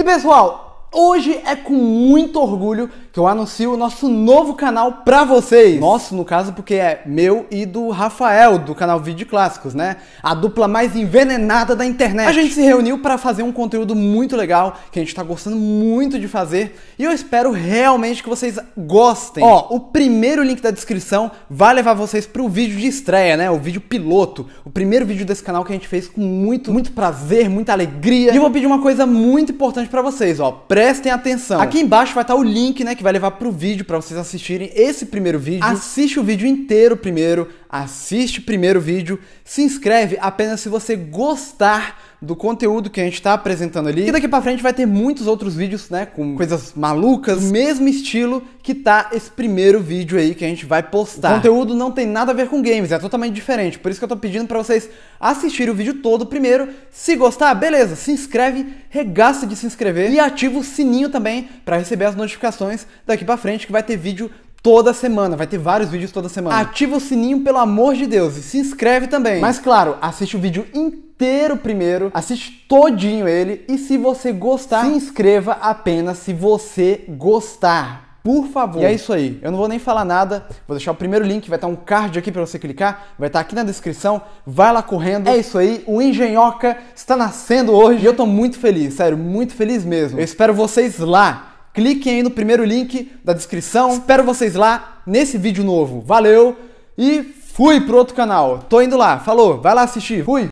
E pessoal, hoje é com muito orgulho que eu anuncio o nosso novo canal pra vocês. Nosso, no caso, porque é meu e do Rafael, do canal Vídeo Clássicos, né? A dupla mais envenenada da internet. A gente se reuniu para fazer um conteúdo muito legal, que a gente tá gostando muito de fazer, e eu espero realmente que vocês gostem. Ó, o primeiro link da descrição vai levar vocês pro vídeo de estreia, né? O vídeo piloto, o primeiro vídeo desse canal que a gente fez com muito, muito prazer, muita alegria. E eu vou pedir uma coisa muito importante para vocês, ó. Prestem atenção. Aqui embaixo vai estar tá o link, né, que vai levar pro vídeo para vocês assistirem esse primeiro vídeo. Assiste o vídeo inteiro primeiro, assiste primeiro o vídeo, se inscreve apenas se você gostar do conteúdo que a gente está apresentando ali. E daqui para frente vai ter muitos outros vídeos, né, com coisas malucas, do mesmo estilo que tá esse primeiro vídeo aí que a gente vai postar. O conteúdo não tem nada a ver com games, é totalmente diferente. Por isso que eu tô pedindo para vocês assistirem o vídeo todo primeiro. Se gostar, beleza, se inscreve, regaça de se inscrever e ativa o sininho também para receber as notificações daqui para frente que vai ter vídeo toda semana. Vai ter vários vídeos toda semana. Ativa o sininho, pelo amor de Deus, e se inscreve também. Mas claro, assiste o vídeo inteiro primeiro, assiste todinho ele, e se você gostar, se inscreva apenas se você gostar. Por favor. E é isso aí. Eu não vou nem falar nada. Vou deixar o primeiro link, vai estar um card aqui para você clicar, vai estar aqui na descrição. Vai lá correndo. É isso aí. O Engenhoca está nascendo hoje e eu tô muito feliz, sério, muito feliz mesmo. Eu espero vocês lá cliquem aí no primeiro link da descrição. Espero vocês lá nesse vídeo novo. Valeu e fui pro outro canal. Tô indo lá. Falou, vai lá assistir. Fui.